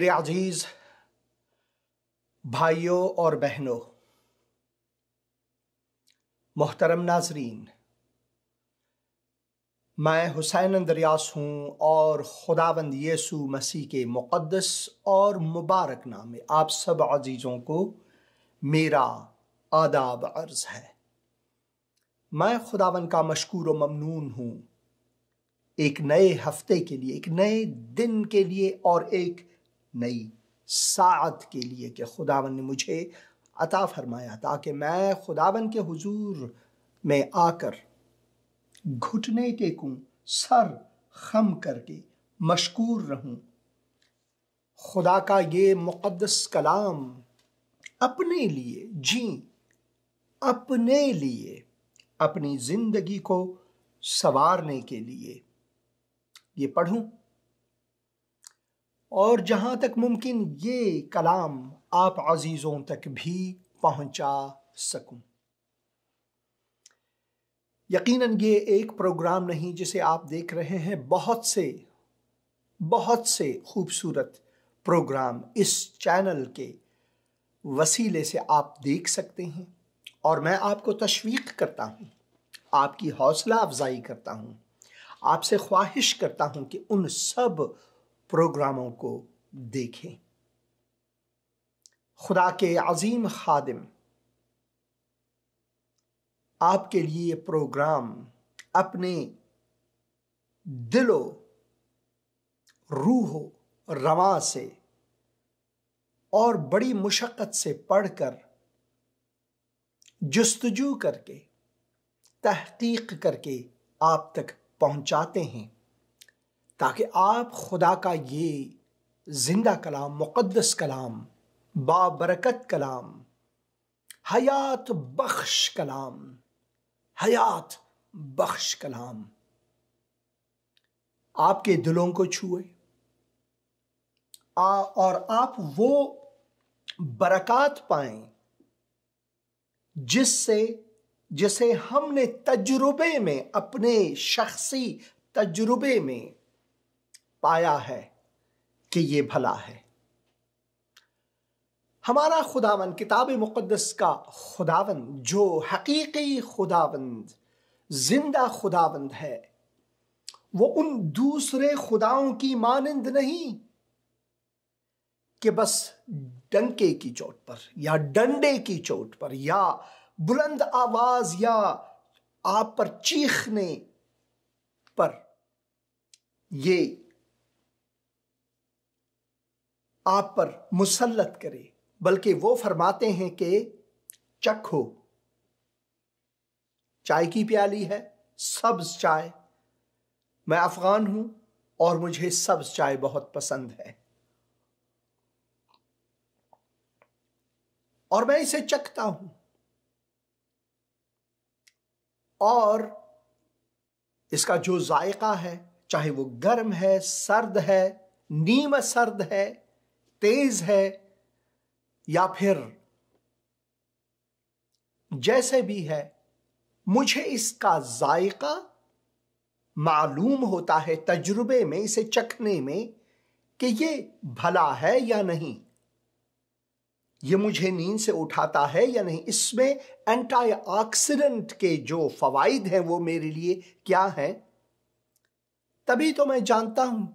मेरे अजीज़ भाइयों और बहनों मोहतरम नाजरीन मैं हुसैन अंदरियास हूँ और खुदाबंद यसु मसीह के मुक़दस और मुबारक नाम में आप सब अजीज़ों को मेरा आदाब अर्ज़ है मैं खुदाबंद का मशकूर व ममनून हूँ एक नए हफ्ते के लिए एक नए दिन के लिए और एक नई सात के लिए कि खुदावन ने मुझे अता फरमाया ताकि मैं खुदावन के हुजूर में आकर घुटने टेकूं सर खम करके मशकूर रहूं खुदा का ये मुक़दस कलाम अपने लिए जी अपने लिए अपनी ज़िंदगी को संवारने के लिए ये पढ़ूं और जहाँ तक मुमकिन ये कलाम आप अजीज़ों तक भी पहुँचा सकूँ यकीनन ये एक प्रोग्राम नहीं जिसे आप देख रहे हैं बहुत से बहुत से खूबसूरत प्रोग्राम इस चैनल के वसीले से आप देख सकते हैं और मैं आपको तशवीक करता हूँ आपकी हौसला अफजाई करता हूँ आपसे ख्वाहिश करता हूँ कि उन सब प्रोग्रामों को देखें खुदा के अजीम खादिम आपके लिए प्रोग्राम अपने दिलो रूहो रवा से और बड़ी मुशक्क़त से पढ़कर जस्तजू करके तहकीक करके आप तक पहुंचाते हैं ताकि आप खुदा का ये ज़िंदा कलाम मुक़दस कलाम बाबरकत कलाम हयात बख्श कलाम हयात बख्श कलाम आपके दिलों को छुए आ और आप वो बरकत पाए जिससे जिसे हमने तजुर्बे में अपने शख्सी तजुर्बे में पाया है कि ये भला है हमारा खुदावन किताब मुक़दस का खुदावन जो हकीकी खुदावंद जिंदा खुदावंद है वो उन दूसरे खुदाओं की मानंद नहीं कि बस डंके की चोट पर या डंडे की चोट पर या बुलंद आवाज या आप पर चीखने पर ये आप पर मुसलत करे बल्कि वो फरमाते हैं कि चखो चाय की प्याली है सब्ज चाय मैं अफगान हूं और मुझे सब्ज चाय बहुत पसंद है और मैं इसे चखता हूं और इसका जो जायका है चाहे वो गर्म है सर्द है नीम सर्द है तेज है या फिर जैसे भी है मुझे इसका जायका मालूम होता है तजुर्बे में इसे चखने में कि ये भला है या नहीं ये मुझे नींद से उठाता है या नहीं इसमें एंटी ऑक्सीडेंट के जो फवाइद हैं वो मेरे लिए क्या हैं तभी तो मैं जानता हूं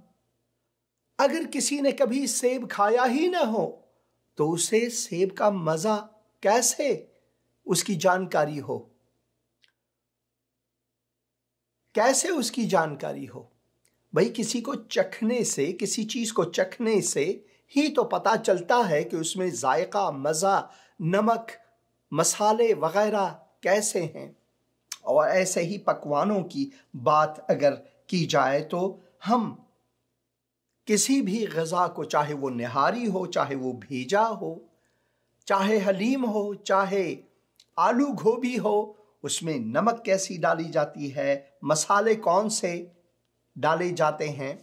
अगर किसी ने कभी सेब खाया ही ना हो तो उसे सेब का मजा कैसे उसकी जानकारी हो कैसे उसकी जानकारी हो भाई किसी को चखने से किसी चीज को चखने से ही तो पता चलता है कि उसमें जायका मज़ा नमक मसाले वगैरह कैसे हैं और ऐसे ही पकवानों की बात अगर की जाए तो हम किसी भी गज़ा को चाहे वो नहारी हो चाहे वो भीजा हो चाहे हलीम हो चाहे आलू गोभी हो उसमें नमक कैसी डाली जाती है मसाले कौन से डाले जाते हैं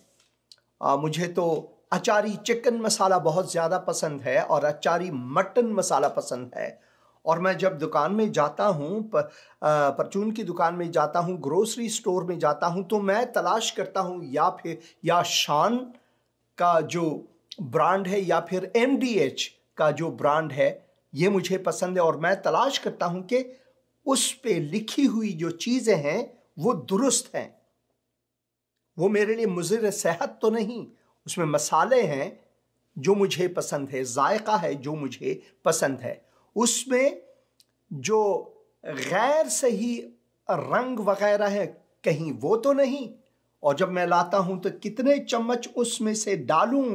आ, मुझे तो अचारी चिकन मसाला बहुत ज़्यादा पसंद है और अचारी मटन मसाला पसंद है और मैं जब दुकान में जाता हूँ पर, परचून की दुकान में जाता हूँ ग्रोसरी स्टोर में जाता हूँ तो मैं तलाश करता हूँ या फिर या शान का जो ब्रांड है या फिर एम का जो ब्रांड है ये मुझे पसंद है और मैं तलाश करता हूँ कि उस पे लिखी हुई जो चीज़ें हैं वो दुरुस्त हैं वो मेरे लिए मुजर सेहत तो नहीं उसमें मसाले हैं जो मुझे पसंद है जायका है जो मुझे पसंद है उसमें जो गैर सही रंग वगैरह है कहीं वो तो नहीं और जब मैं लाता हूँ तो कितने चम्मच उसमें से डालूँ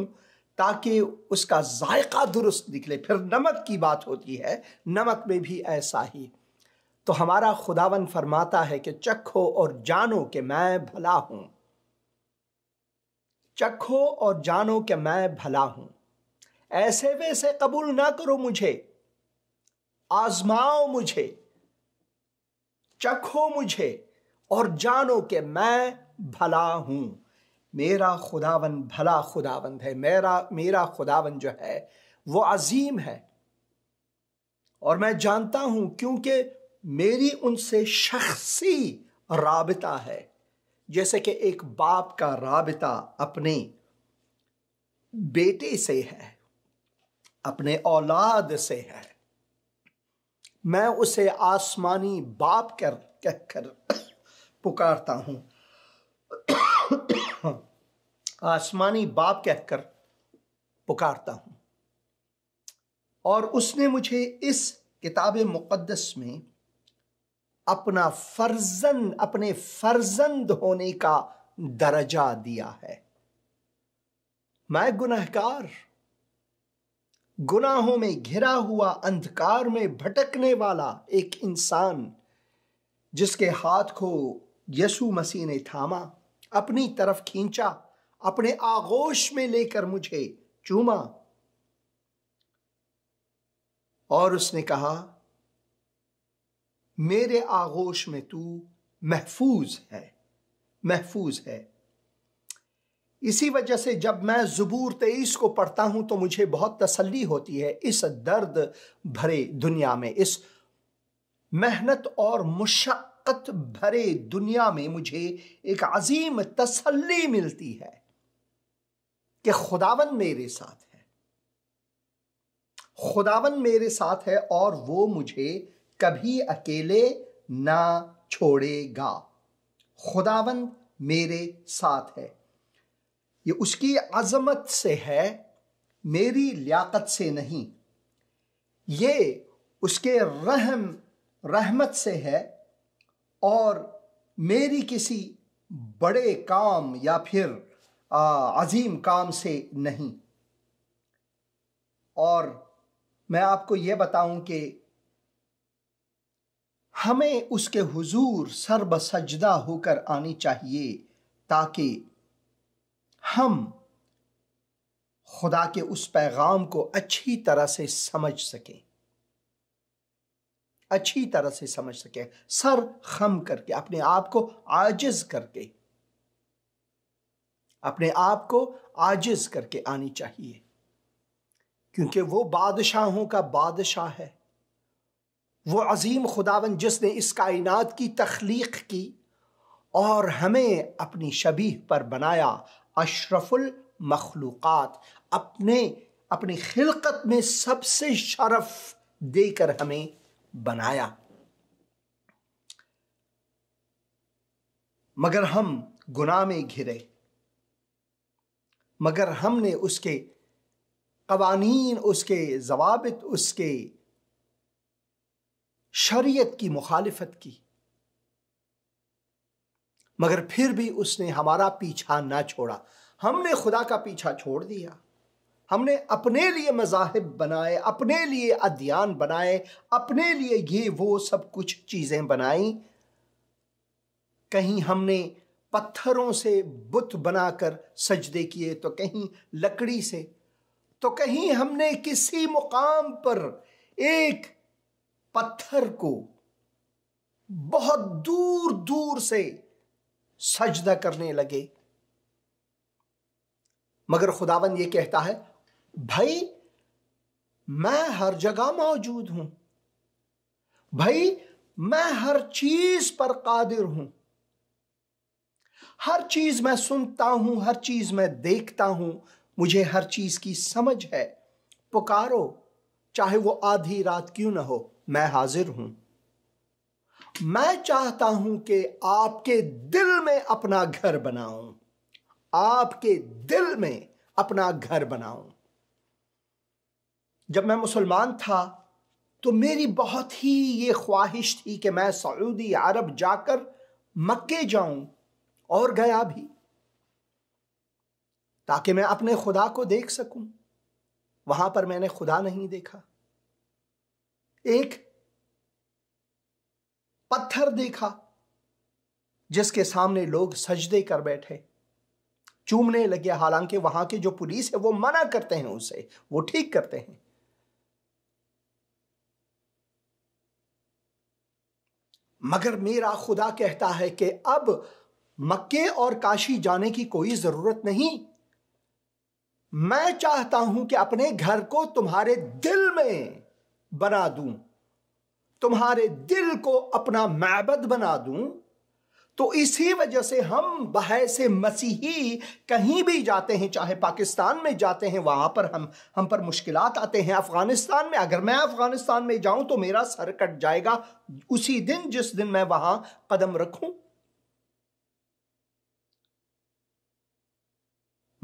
ताकि उसका जायका दुरुस्त निकले फिर नमक की बात होती है नमक में भी ऐसा ही तो हमारा खुदावन फरमाता है कि चखो और जानो कि मैं भला हूं चखो और जानो कि मैं भला हूं ऐसे वैसे कबूल ना करो मुझे आजमाओ मुझे चखो मुझे और जानो कि मैं भला हूँ मेरा खुदावन भला खुदावंद है मेरा मेरा खुदावन जो है वो अजीम है और मैं जानता हूँ क्योंकि मेरी उनसे शख्सी राबता है जैसे कि एक बाप का राबता अपने बेटे से है अपने औलाद से है मैं उसे आसमानी बाप कर, कहकर पुकारता हूँ आसमानी बाप कहकर पुकारता हूं और उसने मुझे इस किताब मुक़दस में अपना फर्जंद अपने फर्जंद होने का दर्जा दिया है मैं गुनाहकार गुनाहों में घिरा हुआ अंधकार में भटकने वाला एक इंसान जिसके हाथ को यसु मसीह ने थामा अपनी तरफ खींचा अपने आगोश में लेकर मुझे चूमा और उसने कहा मेरे आगोश में तू महफूज है महफूज है इसी वजह से जब मैं ज़बूर तेईस को पढ़ता हूं तो मुझे बहुत तसल्ली होती है इस दर्द भरे दुनिया में इस मेहनत और मुशक ताकत भरे दुनिया में मुझे एक अजीम तसल्ली मिलती है कि खुदावन मेरे साथ है खुदावन मेरे साथ है और वो मुझे कभी अकेले ना छोड़ेगा खुदावन मेरे साथ है ये उसकी अजमत से है मेरी लियाकत से नहीं ये उसके रहम रहमत से है और मेरी किसी बड़े काम या फिर अजीम काम से नहीं और मैं आपको ये बताऊं कि हमें उसके हुजूर सर्ब सजदा होकर आनी चाहिए ताकि हम खुदा के उस पैगाम को अच्छी तरह से समझ सकें अच्छी तरह से समझ सके सर खम करके अपने आप को आजिज करके अपने आप को आजिज करके आनी चाहिए क्योंकि वो बादशाहों का बादशाह है वो अजीम खुदावन जिसने इस कायनात की तख्लीक की और हमें अपनी शबीह पर बनाया अशरफुल मखलूकत अपने अपनी खिलकत में सबसे शरफ देकर हमें बनाया मगर हम गुनाह में घिरे मगर हमने उसके कवानीन उसके जवाबित उसके शरीयत की मुखालिफत की मगर फिर भी उसने हमारा पीछा ना छोड़ा हमने खुदा का पीछा छोड़ दिया हमने अपने लिए मजाहब बनाए अपने लिए अध्ययन बनाए अपने लिए ये वो सब कुछ चीज़ें बनाई कहीं हमने पत्थरों से बुत बनाकर सजदे किए तो कहीं लकड़ी से तो कहीं हमने किसी मुकाम पर एक पत्थर को बहुत दूर दूर से सजदा करने लगे मगर खुदावन ये कहता है भाई मैं हर जगह मौजूद हूं भाई मैं हर चीज पर कादिर हूं हर चीज मैं सुनता हूं हर चीज मैं देखता हूं मुझे हर चीज की समझ है पुकारो चाहे वो आधी रात क्यों ना हो मैं हाजिर हूं मैं चाहता हूं कि आपके दिल में अपना घर बनाऊं आपके दिल में अपना घर बनाऊं जब मैं मुसलमान था तो मेरी बहुत ही ये ख्वाहिश थी कि मैं सऊदी अरब जाकर मक्के जाऊं और गया भी ताकि मैं अपने खुदा को देख सकूं वहां पर मैंने खुदा नहीं देखा एक पत्थर देखा जिसके सामने लोग सजदे कर बैठे चूमने लगे हालांकि वहां के जो पुलिस है वो मना करते हैं उसे वो ठीक करते हैं मगर मेरा खुदा कहता है कि अब मक्के और काशी जाने की कोई जरूरत नहीं मैं चाहता हूं कि अपने घर को तुम्हारे दिल में बना दूं तुम्हारे दिल को अपना मैबद बना दूं तो इसी वजह से हम बहस मसीही कहीं भी जाते हैं चाहे पाकिस्तान में जाते हैं वहाँ पर हम हम पर मुश्किल आते हैं अफ़गानिस्तान में अगर मैं अफ़गानिस्तान में जाऊँ तो मेरा सर कट जाएगा उसी दिन जिस दिन मैं वहाँ कदम रखूँ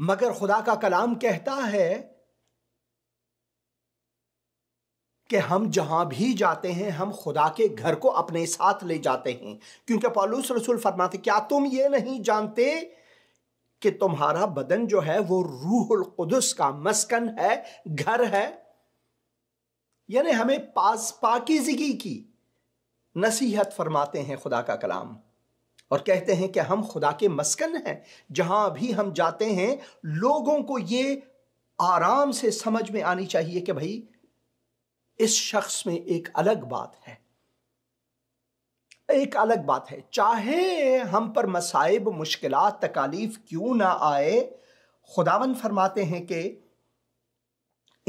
मगर खुदा का कलाम कहता है कि हम जहां भी जाते हैं हम खुदा के घर को अपने साथ ले जाते हैं क्योंकि पालूस रसूल फरमाते क्या तुम ये नहीं जानते कि तुम्हारा बदन जो है वो रूहुल कुदस का मस्कन है घर है यानी हमें पास पाकिजगी की नसीहत फरमाते हैं खुदा का कलाम और कहते हैं कि हम खुदा के मस्कन हैं जहां भी हम जाते हैं लोगों को ये आराम से समझ में आनी चाहिए कि भाई इस शख्स में एक अलग बात है एक अलग बात है चाहे हम पर मसाइब मुश्किल तकालीफ क्यों ना आए खुदावन फरमाते हैं कि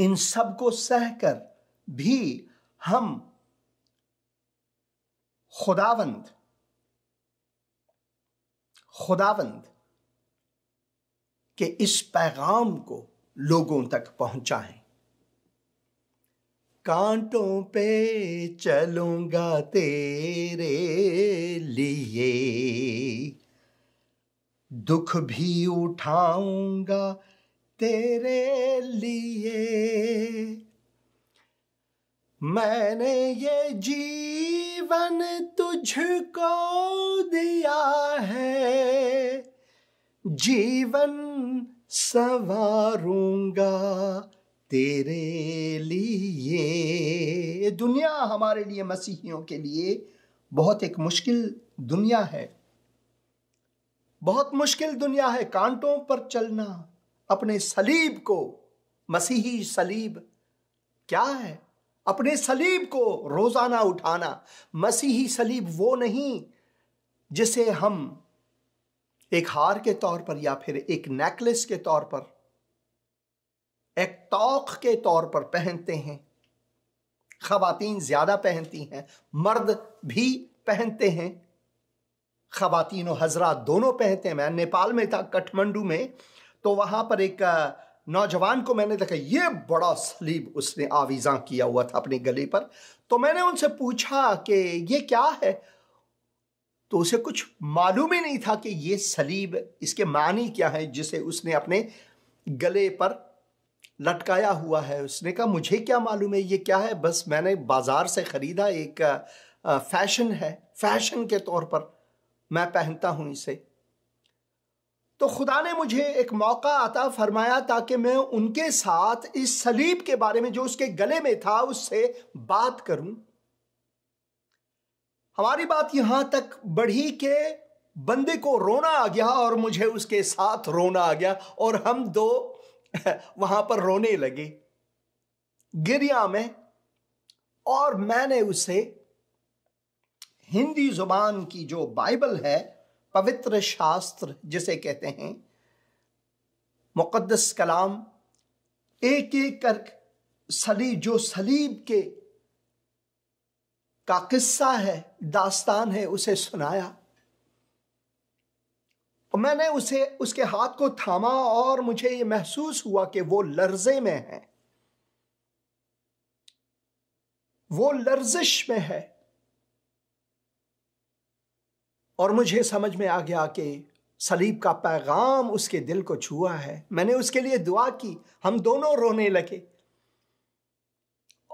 इन सब को सह कर भी हम खुदावंद खुदावंद के इस पैगाम को लोगों तक पहुंचाएं कांटों पे चलूंगा तेरे लिए दुख भी उठाऊंगा तेरे लिए मैंने ये जीवन तुझको दिया है जीवन संवारूंगा तेरे लिए दुनिया हमारे लिए मसीहियों के लिए बहुत एक मुश्किल दुनिया है बहुत मुश्किल दुनिया है कांटों पर चलना अपने सलीब को मसीही सलीब क्या है अपने सलीब को रोजाना उठाना मसीही सलीब वो नहीं जिसे हम एक हार के तौर पर या फिर एक नेकलेस के तौर पर एक तोक के तौर पर पहनते हैं खवातीन ज़्यादा पहनती हैं मर्द भी पहनते हैं खातिन और हजरा दोनों पहनते हैं मैं नेपाल में था कठमंडू में तो वहाँ पर एक नौजवान को मैंने देखा ये बड़ा सलीब उसने आवीज़ा किया हुआ था अपने गले पर तो मैंने उनसे पूछा कि ये क्या है तो उसे कुछ मालूम ही नहीं था कि ये सलीब इसके मानी क्या है जिसे उसने अपने गले पर लटकाया हुआ है उसने कहा मुझे क्या मालूम है ये क्या है बस मैंने बाज़ार से ख़रीदा एक फैशन है फैशन के तौर पर मैं पहनता हूं इसे तो खुदा ने मुझे एक मौका आता फरमाया ताकि मैं उनके साथ इस सलीब के बारे में जो उसके गले में था उससे बात करूं हमारी बात यहां तक बढ़ी के बंदे को रोना आ गया और मुझे उसके साथ रोना आ गया और हम दो वहां पर रोने लगी गिरिया में और मैंने उसे हिंदी जुबान की जो बाइबल है पवित्र शास्त्र जिसे कहते हैं मुक़दस कलाम एक एक कर सलीब जो सलीब के का किस्सा है दास्तान है उसे सुनाया और मैंने उसे उसके हाथ को थामा और मुझे ये महसूस हुआ कि वो लर्जे में है वो लर्जिश में है और मुझे समझ में आ गया कि सलीब का पैगाम उसके दिल को छुआ है मैंने उसके लिए दुआ की हम दोनों रोने लगे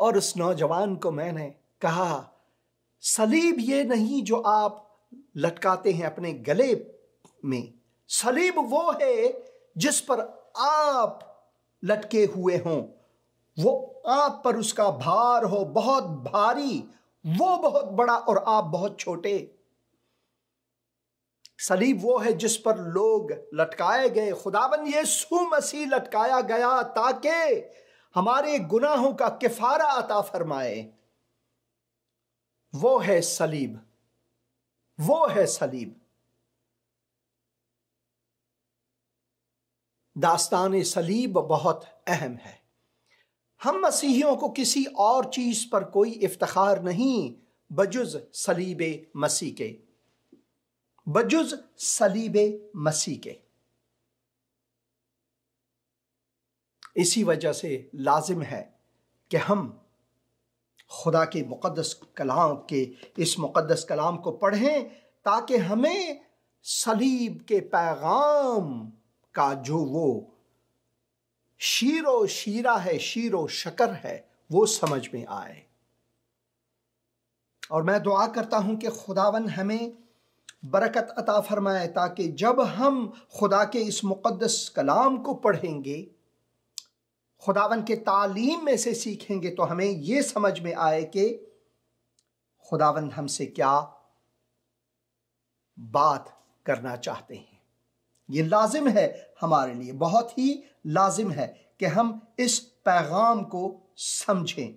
और उस नौजवान को मैंने कहा सलीब ये नहीं जो आप लटकाते हैं अपने गले में सलीब वो है जिस पर आप लटके हुए हों वो आप पर उसका भार हो बहुत भारी वो बहुत बड़ा और आप बहुत छोटे सलीब वो है जिस पर लोग लटकाए गए खुदाबंद यीशु मसीह लटकाया गया ताकि हमारे गुनाहों का किफारा अता फरमाए वो है सलीब वो है सलीब दास्तान सलीब बहुत अहम है हम मसीहियों को किसी और चीज़ पर कोई इफ्तार नहीं बजुज सलीब मसीह के बजुज सलीब मसीह के इसी वजह से लाजिम है कि हम खुदा के मुकदस कलाम के इस मुकदस कलाम को पढ़ें ताकि हमें सलीब के पैगाम का जो वो शीरो शीरा है शीरो शकर है वो समझ में आए और मैं दुआ करता हूं कि खुदावन हमें बरकत अता फरमाए ताकि जब हम खुदा के इस मुक़दस कलाम को पढ़ेंगे खुदावन के तालीम में से सीखेंगे तो हमें ये समझ में आए कि खुदावन हमसे क्या बात करना चाहते हैं ये लाजिम है हमारे लिए बहुत ही लाजिम है कि हम इस पैगाम को समझें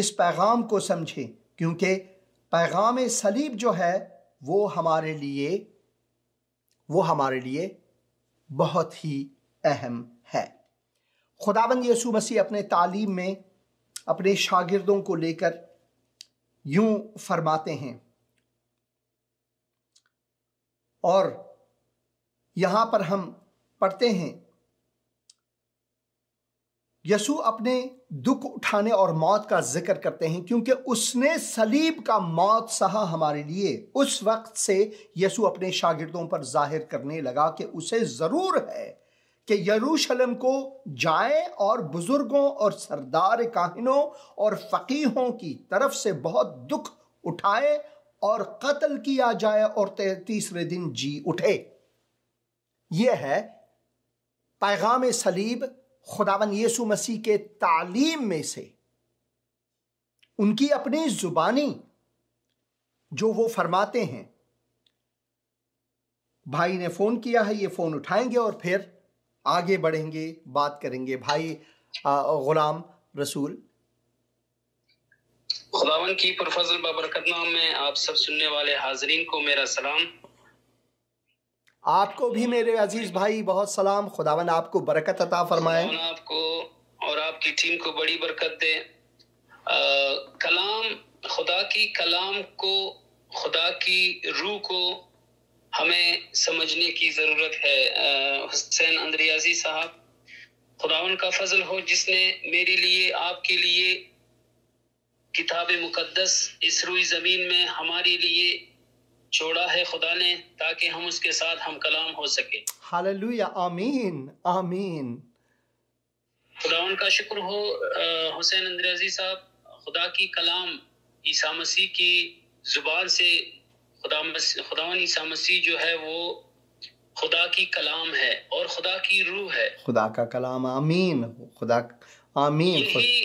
इस पैगाम को समझें क्योंकि पैगाम सलीब जो है वो हमारे लिए वो हमारे लिए बहुत ही अहम है खुदाबंद यसु मसीह अपने तालीम में अपने शागिर्दों को लेकर यूं फरमाते हैं और यहाँ पर हम पढ़ते हैं यसु अपने दुख उठाने और मौत का जिक्र करते हैं क्योंकि उसने सलीब का मौत सहा हमारे लिए उस वक्त से यसु अपने शागिर्दों पर जाहिर करने लगा कि उसे ज़रूर है कि यरूशलेम को जाए और बुज़ुर्गों और सरदार काहिनों और फ़कीहों की तरफ से बहुत दुख उठाए और कत्ल किया जाए और तीसरे दिन जी उठे यह है पैगाम सलीब खुदावन यीशु मसीह के तालीम में से उनकी अपनी जुबानी जो वो फरमाते हैं भाई ने फोन किया है ये फोन उठाएंगे और फिर आगे बढ़ेंगे बात करेंगे भाई गुलाम रसूल खुदावन की पुरफजल बबरकत नाम में आप सब सुनने वाले हाजरीन को मेरा सलाम आपको भी मेरे अजीज भाई बहुत सलाम खुदावन आपको बरकत अता फरमाए आपको और आपकी टीम को बड़ी बरकत दे आ, कलाम खुदा की कलाम को खुदा की रूह को हमें समझने की ज़रूरत है हुसैन अंद्रियाजी साहब खुदावन का फजल हो जिसने मेरे लिए आपके लिए किताब मुकद्दस इस रूई ज़मीन में हमारे लिए छोड़ा है खुदा ने ताकि हम उसके साथ हम कलाम हो सके हालेलुया आमीन आमीन खुदा का शुक्र हो हुसैन अंद्रेजी साहब खुदा की कलाम ईसा मसीह की जुबान से खुदा खुदावन ईसा मसीह जो है वो खुदा की कलाम है और खुदा की रूह है खुदा का कलाम आमीन खुदा आमीन यही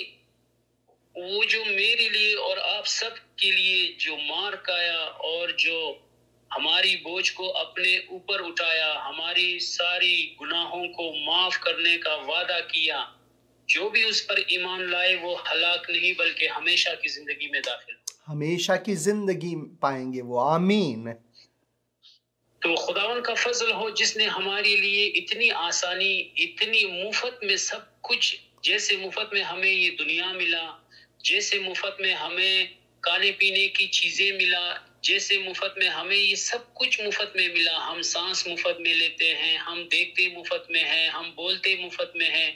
वो जो मेरे लिए और आप सब के लिए जो मार काया और जो हमारी बोझ को अपने ऊपर उठाया हमारी सारी गुनाहों को माफ करने का वादा किया जो भी उस पर ईमान लाए वो हलाक नहीं बल्कि हमेशा की जिंदगी में दाखिल हमेशा की जिंदगी पाएंगे वो आमीन तो खुदावन का फजल हो जिसने हमारे लिए इतनी आसानी इतनी मुफ्त में सब कुछ जैसे मुफ्त में हमें ये दुनिया मिला जैसे मुफ्त में हमें खाने पीने की चीजें मिला जैसे मुफ्त में हमें ये सब कुछ मुफ्त में मिला हम सांस मुफ्त में लेते हैं हम देखते मुफ्त में हैं हम बोलते मुफ्त में हैं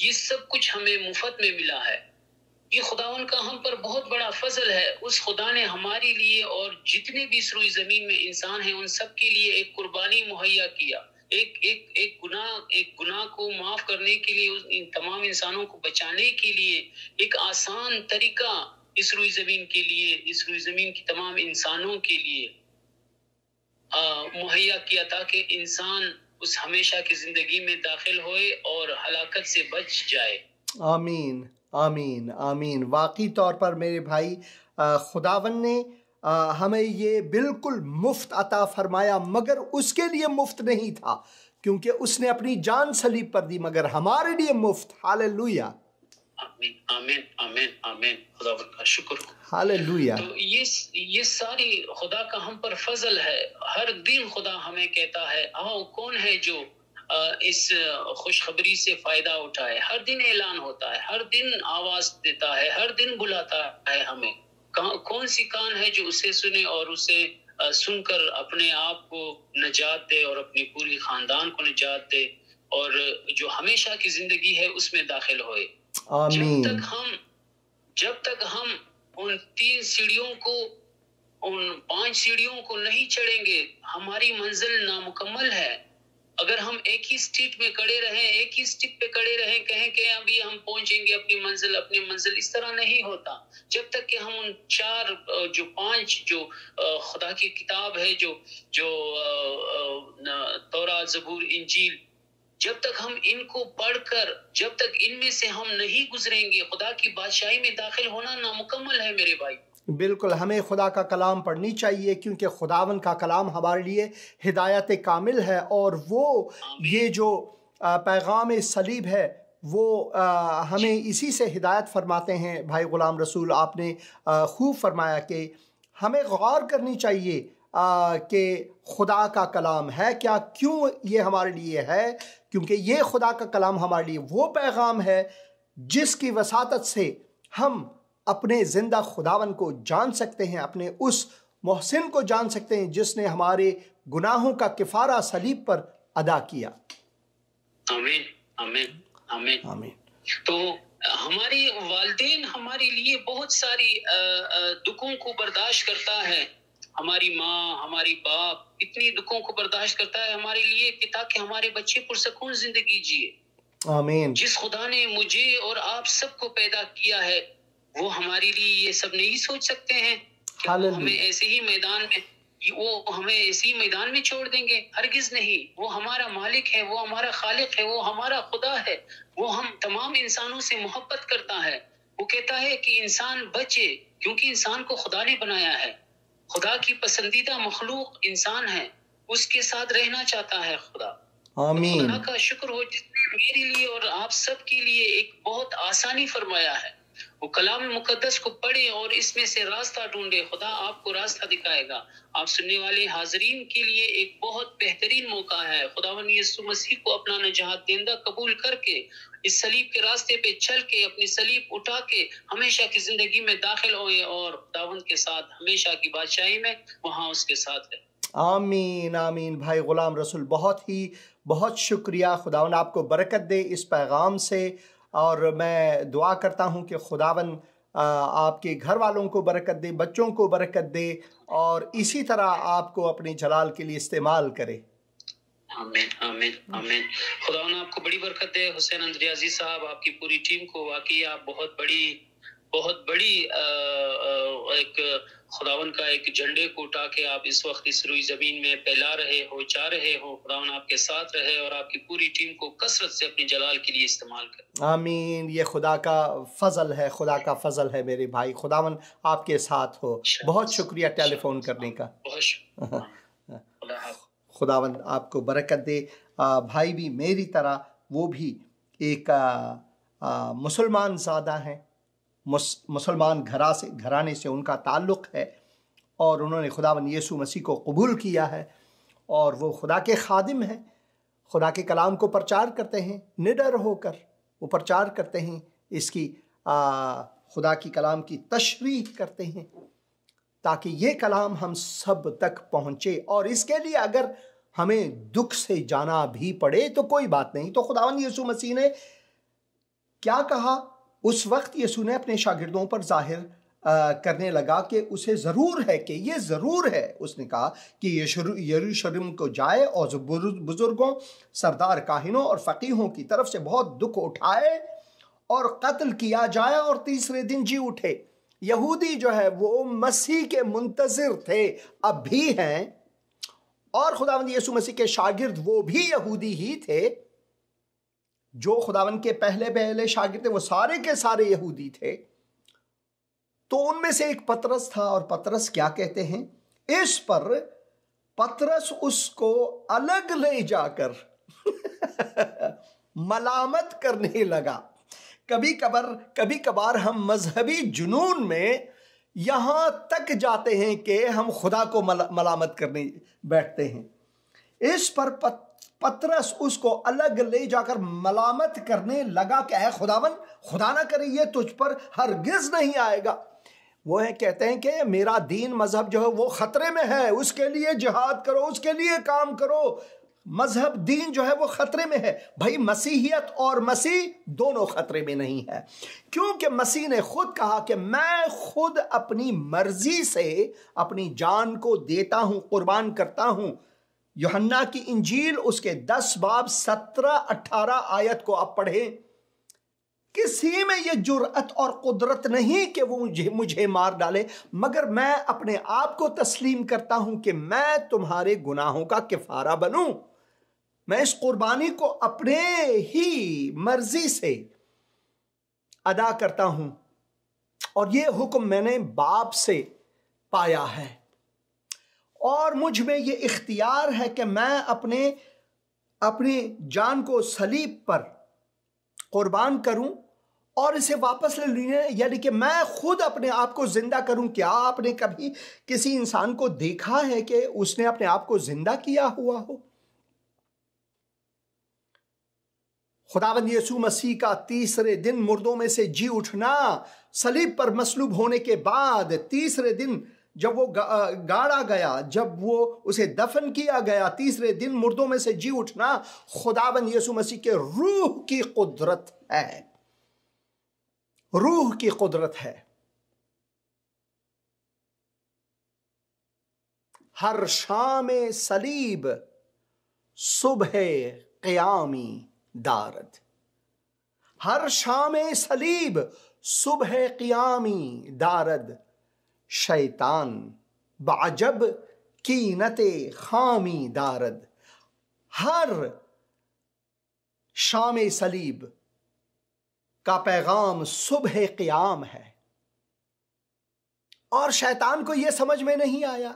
ये सब कुछ हमें मुफ्त में मिला है ये खुदा का हम पर बहुत बड़ा फजल है उस खुदा ने हमारे लिए और जितने भी सरुई जमीन में इंसान हैं उन सब के लिए एक कुर्बानी मुहैया किया एक एक एक गुना एक गुनाह को माफ करने के लिए उस इन तमाम इंसानों को बचाने के लिए एक आसान तरीका इस रुई जमीन के लिए इस रुई जमीन की तमाम इंसानों के लिए मुहैया किया था कि इंसान उस हमेशा की जिंदगी में दाखिल होए और हलाकत से बच जाए आमीन आमीन आमीन वाकई तौर पर मेरे भाई खुदावन ने आ, हमें ये बिल्कुल मुफ्त अता फरमाया मगर उसके लिए मुफ्त नहीं था क्योंकि उसने अपनी जान सलीब पर दी मगर हमारे लिए मुफ्त हाल लुया तो ये ये सारी खुदा का हम पर फजल है हर दिन खुदा हमें कहता है आओ कौन है जो इस खुशखबरी से फायदा उठाए हर दिन ऐलान होता है हर दिन आवाज देता है हर दिन बुलाता है हमें कौन सी कान है जो उसे सुने और उसे सुनकर अपने आप को नजात दे और अपनी पूरी खानदान को नजात दे और जो हमेशा की जिंदगी है उसमें दाखिल होए जब तक हम जब तक हम उन तीन सीढ़ियों को उन पांच सीढ़ियों को नहीं चढ़ेंगे हमारी मंजिल नामुकम्मल है अगर हम एक ही स्ट्रीट में कड़े रहे एक ही स्टिक पे कड़े रहे कहें कि अभी हम पहुंचेंगे अपनी मंजिल अपनी मंजिल इस तरह नहीं होता जब तक कि हम उन चार जो पांच जो खुदा की किताब है जो जो तौरा जबूर इंजील जब तक हम इनको पढ़कर जब तक इनमें से हम नहीं गुजरेंगे खुदा की बादशाही में दाखिल होना नामुकम्मल है मेरे भाई बिल्कुल हमें खुदा का कलाम पढ़नी चाहिए क्योंकि खुदावन का कलाम हमारे लिए हिदायत कामिल है और वो ये जो पैगाम सलीब है वो आ, हमें इसी से हिदायत फरमाते हैं भाई ग़ुलाम रसूल आपने खूब फरमाया कि हमें गौर करनी चाहिए कि खुदा का कलाम है क्या क्यों ये हमारे लिए है क्योंकि ये खुदा का कलाम हमारे लिए वो पैगाम है जिसकी वसात से हम अपने ज़िंदा खुदावन को जान सकते हैं अपने उस मोहसिन को जान सकते हैं जिसने हमारे गुनाहों का किफारा सलीब पर अदा किया आमें, आमें, आमें। आमें। तो हमारी वालदेन हमारे लिए बहुत सारी दुखों को बर्दाश्त करता है हमारी माँ हमारी बाप इतनी दुखों को बर्दाश्त करता है हमारे लिए कि ताकि हमारे बच्चे पुरसकून जिंदगी जिए आमीन जिस खुदा ने मुझे और आप सबको पैदा किया है वो हमारे लिए ये सब नहीं सोच सकते हैं कि वो हमें ऐसे ही मैदान में वो हमें ऐसे ही मैदान में छोड़ देंगे हरगिज नहीं वो हमारा मालिक है वो हमारा खालिक है वो हमारा खुदा है वो हम तमाम इंसानों से मोहब्बत करता है वो कहता है कि इंसान बचे क्योंकि इंसान को खुदा ने बनाया है खुदा की पसंदीदा मखलूक इंसान है उसके साथ रहना चाहता है खुदा तो आमीन तो खुदा का शुक्र हो जिसने मेरे लिए और आप सब के लिए एक बहुत आसानी फरमाया है वो कलाम मुकदस को पढ़े और इसमें से रास्ता ढूंढे खुदा आपको रास्ता दिखाएगा आप सुनने वाले हाजरीन के लिए एक बहुत बेहतरीन मौका है खुदा यीशु मसीह को अपना नजात देंदा कबूल करके इस सलीब के रास्ते पे चल के अपनी सलीब उठा के हमेशा की जिंदगी में दाखिल होए और दावन के साथ हमेशा की बादशाही में वहाँ उसके साथ है आमीन आमीन भाई ग़ुलाम रसूल बहुत ही बहुत शुक्रिया खुदावन आपको बरकत दे इस पैगाम से और मैं दुआ करता हूँ कि खुदावन आपके घर वालों को बरकत दे बच्चों को बरकत दे और इसी तरह आपको अपने जलाल के लिए इस्तेमाल करे आमें, आमें, आमें। खुदा आपको बड़ी बरकत दे हुसैन अंद्रियाजी साहब आपकी पूरी टीम को वाकई आप बहुत बड़ी बहुत बड़ी आ, आ, एक खुदावन का एक झंडे को उठा के आप इस वक्त इस रुई जमीन में फैला रहे हो जा रहे हो खुदावन आपके साथ रहे और आपकी पूरी टीम को कसरत से अपने जलाल के लिए इस्तेमाल कर आमीन ये खुदा का फजल है खुदा का फजल है मेरे भाई खुदावन आपके साथ हो अच्छा। बहुत शुक्रिया अच्छा। टेलीफोन करने का बहुत खुदावन आपको बरकत दे भाई भी मेरी तरह वो भी एक मुसलमान ज़्यादा हैं मुस, मुसलमान घरा से घराने से उनका ताल्लुक़ है और उन्होंने खुदा यीशु मसीह को कबूल किया है और वो खुदा के खादिम हैं खुदा के कलाम को प्रचार करते हैं निडर होकर वो प्रचार करते हैं इसकी आ, खुदा की कलाम की तशरी करते हैं ताकि ये कलाम हम सब तक पहुँचे और इसके लिए अगर हमें दुख से जाना भी पड़े तो कोई बात नहीं तो खुदा यीशु मसीह ने क्या कहा उस वक्त यसु ने अपने शागिर्दों पर जाहिर आ, करने लगा कि उसे ज़रूर है कि ये ज़रूर है उसने कहा कि यरूशलेम को जाए और बुज़ुर्गों सरदार काहिनों और फ़कीहों की तरफ से बहुत दुख उठाए और कत्ल किया जाए और तीसरे दिन जी उठे यहूदी जो है वो मसीह के मुंतज़र थे अब भी हैं और खुदावंद यसु मसीह के शागिर्द वो भी यहूदी ही थे जो खुदावन के पहले पहले शागिर थे वो सारे के सारे यहूदी थे तो उनमें से एक पतरस था और पतरस क्या कहते हैं इस पर पतरस उसको अलग ले जाकर मलामत करने लगा कभी कबर कभी कभार हम मजहबी जुनून में यहां तक जाते हैं कि हम खुदा को मलामत करने बैठते हैं इस पर पत, पतरस उसको अलग ले जाकर मलामत करने लगा कि है खुदावन खुदा ना करे ये तुझ पर हरगिज नहीं आएगा वो है कहते हैं कि मेरा दीन मज़हब जो है वो ख़तरे में है उसके लिए जिहाद करो उसके लिए काम करो मजहब दीन जो है वो ख़तरे में है भाई मसीहियत और मसीह दोनों ख़तरे में नहीं है क्योंकि मसीह ने खुद कहा कि मैं खुद अपनी मर्जी से अपनी जान को देता हूँ कुर्बान करता हूँ योहन्ना की इंजील उसके दस बाब सत्रह अठारह आयत को आप पढ़े किसी में यह जुरअत और कुदरत नहीं कि वो मुझे मुझे मार डाले मगर मैं अपने आप को तस्लीम करता हूं कि मैं तुम्हारे गुनाहों का किफारा बनूं मैं इस कुर्बानी को अपने ही मर्जी से अदा करता हूं और यह हुक्म मैंने बाप से पाया है और मुझ में ये इख्तियार है कि मैं अपने अपनी जान को सलीब पर कुर्बान करूं और इसे वापस ले लें यानी कि मैं खुद अपने आप को ज़िंदा करूं क्या आपने कभी किसी इंसान को देखा है कि उसने अपने आप को ज़िंदा किया हुआ हो खुदावन यसु मसीह का तीसरे दिन मुर्दों में से जी उठना सलीब पर मसलूब होने के बाद तीसरे दिन जब वो गाड़ा गया जब वो उसे दफन किया गया तीसरे दिन मुर्दों में से जी उठना खुदाबन यीशु मसीह के रूह की कुदरत है रूह की कुदरत है हर शाम सलीब सुबह क्यामी दारद हर शाम सलीब सुबह क्यामी दारद शैतान बाजब कीनत खामी दारद हर शाम सलीब का पैगाम सुबह क्याम है और शैतान को यह समझ में नहीं आया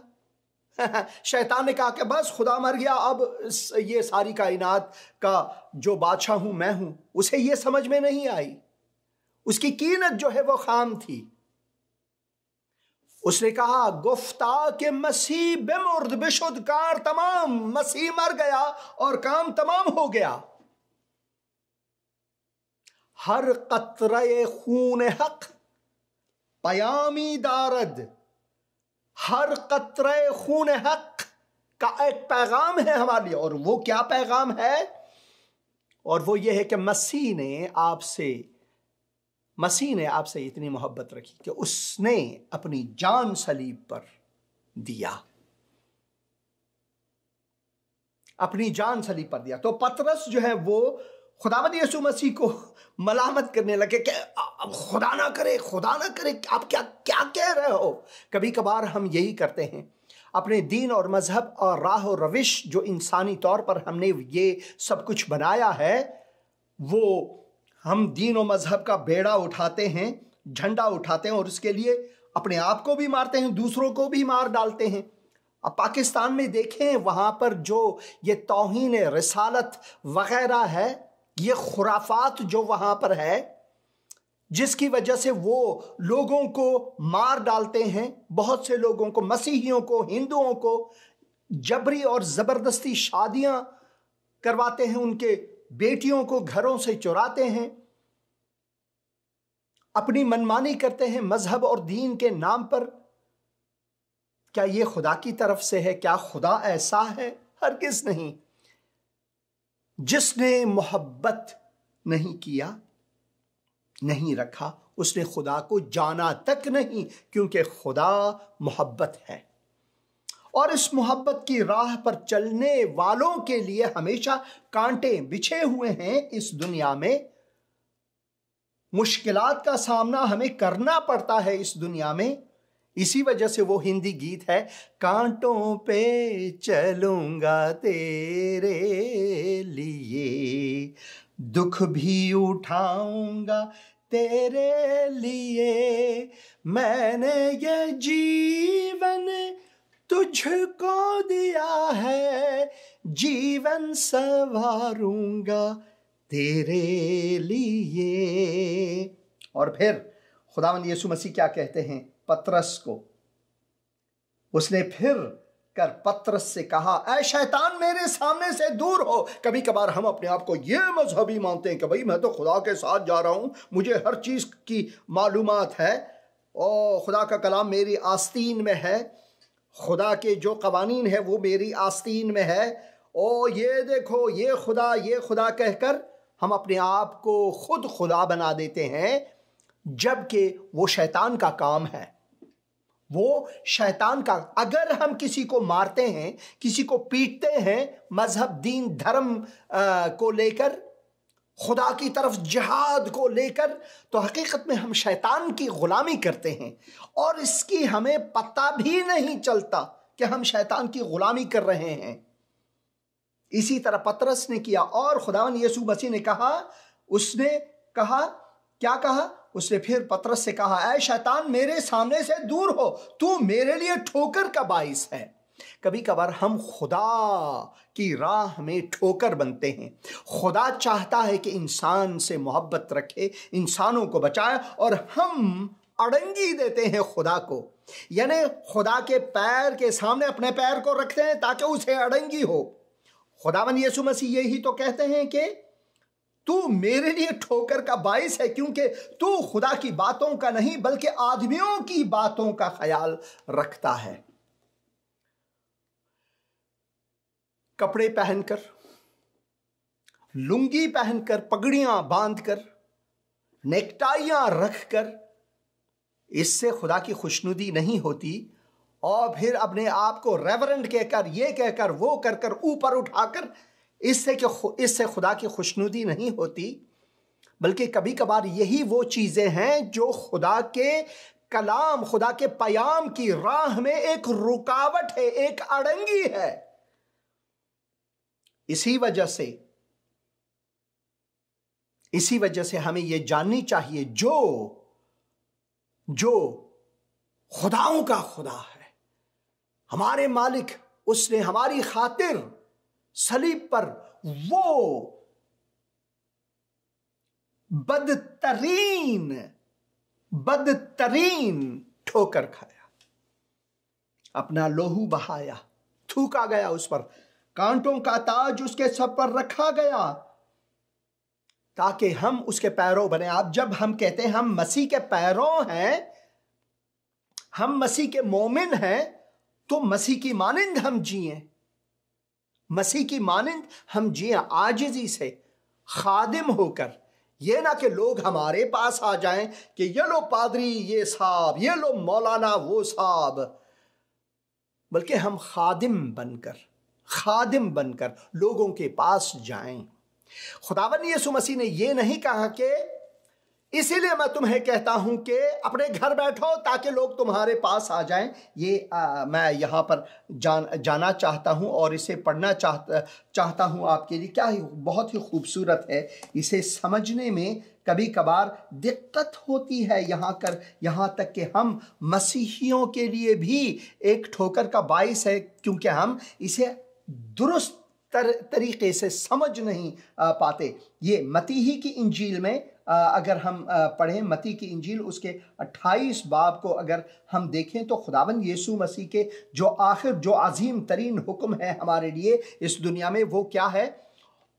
शैतान ने कहा कि बस खुदा मर गया अब ये सारी कायनात का जो बादशाह हूं मैं हूं उसे यह समझ में नहीं आई उसकी कीनत जो है वो खाम थी उसने कहा गुफ्ता के मसीह बेमुर्द बेशुद्धकार तमाम मसीह मर गया और काम तमाम हो गया हर कतरे खून हक पयामी दारद हर कतरे खून हक का एक पैगाम है हमारे लिए और वो क्या पैगाम है और वो ये है कि मसीह ने आपसे मसीह ने आपसे इतनी मोहब्बत रखी कि उसने अपनी जान सलीब पर दिया अपनी जान सलीब पर दिया तो पतरस जो है वो खुदावत यसु मसीह को मलामत करने लगे कि अब खुदा ना करे खुदा ना करे आप क्या क्या कह रहे हो कभी कभार हम यही करते हैं अपने दीन और मज़हब और राह और रविश जो इंसानी तौर पर हमने ये सब कुछ बनाया है वो हम दीन और मज़हब का बेड़ा उठाते हैं झंडा उठाते हैं और उसके लिए अपने आप को भी मारते हैं दूसरों को भी मार डालते हैं अब पाकिस्तान में देखें वहाँ पर जो ये तोहन रसालत वगैरह है ये खुराफात जो वहाँ पर है जिसकी वजह से वो लोगों को मार डालते हैं बहुत से लोगों को मसीहियों को हिंदुओं को जबरी और ज़बरदस्ती शादियाँ करवाते हैं उनके बेटियों को घरों से चुराते हैं अपनी मनमानी करते हैं मजहब और दीन के नाम पर क्या ये खुदा की तरफ से है क्या खुदा ऐसा है हर किस नहीं जिसने मोहब्बत नहीं किया नहीं रखा उसने खुदा को जाना तक नहीं क्योंकि खुदा मोहब्बत है और इस मोहब्बत की राह पर चलने वालों के लिए हमेशा कांटे बिछे हुए हैं इस दुनिया में मुश्किलात का सामना हमें करना पड़ता है इस दुनिया में इसी वजह से वो हिंदी गीत है कांटों पे चलूंगा तेरे लिए दुख भी उठाऊंगा तेरे लिए मैंने ये जीवन तुझको दिया है जीवन सवारूंगा तेरे लिए और फिर खुदा यीशु मसीह क्या कहते हैं पत्रस को उसने फिर कर पत्रस से कहा ऐ शैतान मेरे सामने से दूर हो कभी कभार हम अपने आप को यह मजहबी मानते हैं कि भाई मैं तो खुदा के साथ जा रहा हूं मुझे हर चीज़ की मालूमात है ओ खुदा का कलाम मेरी आस्तीन में है खुदा के जो कवानीन है वो मेरी आस्तीन में है ओ ये देखो ये खुदा ये खुदा कहकर हम अपने आप को खुद खुदा बना देते हैं जबकि वो शैतान का काम है वो शैतान का अगर हम किसी को मारते हैं किसी को पीटते हैं मजहब दीन धर्म आ, को लेकर खुदा की तरफ जहाद को लेकर तो हकीकत में हम शैतान की ग़ुलामी करते हैं और इसकी हमें पता भी नहीं चलता कि हम शैतान की ग़ुलामी कर रहे हैं इसी तरह पतरस ने किया और खुदावन यसु मसीह ने कहा उसने कहा क्या कहा उसने फिर पतरस से कहा ऐ शैतान मेरे सामने से दूर हो तू मेरे लिए ठोकर का बाइस है कभी कभार हम खुदा की राह में ठोकर बनते हैं खुदा चाहता है कि इंसान से मोहब्बत रखे इंसानों को बचाए और हम अड़ंगी देते हैं खुदा को यानी खुदा के पैर के सामने अपने पैर को रखते हैं ताकि उसे अड़ंगी हो खुदावन यीशु मसीह यही तो कहते हैं कि तू मेरे लिए ठोकर का बायस है क्योंकि तू खुदा की बातों का नहीं बल्कि आदमियों की बातों का ख्याल रखता है कपड़े पहनकर लुंगी पहनकर पगड़ियां बांधकर नेकटाइयां रखकर इससे खुदा की खुशनुदी नहीं होती और फिर अपने आप को रेवरेंट कहकर ये कहकर वो कर कर ऊपर उठाकर इससे कि इससे खुदा की खुशनुदी नहीं होती बल्कि कभी कभार यही वो चीज़ें हैं जो खुदा के कलाम खुदा के पयाम की राह में एक रुकावट है एक अड़ंगी है इसी वजह से इसी वजह से हमें यह जाननी चाहिए जो जो खुदाओं का खुदा है हमारे मालिक उसने हमारी खातिर सलीब पर वो बदतरीन बदतरीन ठोकर खाया अपना लोहू बहाया थूका गया उस पर कांटों का ताज उसके सब पर रखा गया ताकि हम उसके पैरों बने आप जब हम कहते हैं हम मसीह के पैरों हैं हम मसीह के मोमिन हैं तो मसीह की मानंद हम जिए मसीह की मानंद हम जिए आजिजी से खादिम होकर ये ना कि लोग हमारे पास आ जाएं कि ये लो पादरी ये साहब ये लो मौलाना वो साहब बल्कि हम खादिम बनकर खादिम बनकर लोगों के पास जाएं खुदावन यीशु मसीह ने यह नहीं कहा कि इसीलिए मैं तुम्हें कहता हूं कि अपने घर बैठो ताकि लोग तुम्हारे पास आ जाएं ये आ, मैं यहाँ पर जान जाना चाहता हूं और इसे पढ़ना चाह चाहता हूं आपके लिए क्या ही बहुत ही खूबसूरत है इसे समझने में कभी कभार दिक्कत होती है यहाँ कर यहाँ तक कि हम मसीहियों के लिए भी एक ठोकर का बाइस है क्योंकि हम इसे दुरुस्त तर, तरीके से समझ नहीं पाते ये मती ही की इंजील में अगर हम पढ़ें मती की इंजील उसके 28 बाब को अगर हम देखें तो खुदावन यीशु मसीह के जो आखिर जो अजीम तरीन हुक्म है हमारे लिए इस दुनिया में वो क्या है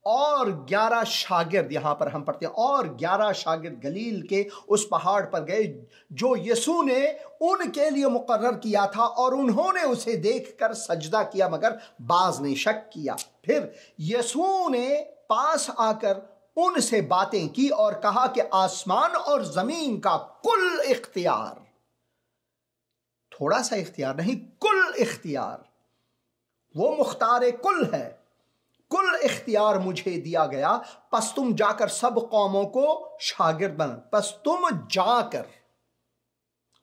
और ग्यारह शागिर्द यहाँ पर हम पढ़ते हैं और ग्यारह शागिर्द गलील के उस पहाड़ पर गए जो यसू ने उनके लिए मुकर किया था और उन्होंने उसे देखकर सजदा किया मगर बाज ने शक किया फिर यसू ने पास आकर उनसे बातें की और कहा कि आसमान और जमीन का कुल इख्तियार थोड़ा सा इख्तियार नहीं कुल इख्तियार वो मुख्तार कुल है कुल इख्तियार मुझे दिया गया पस तुम जाकर सब कौमों को शागिर बन पस तुम जाकर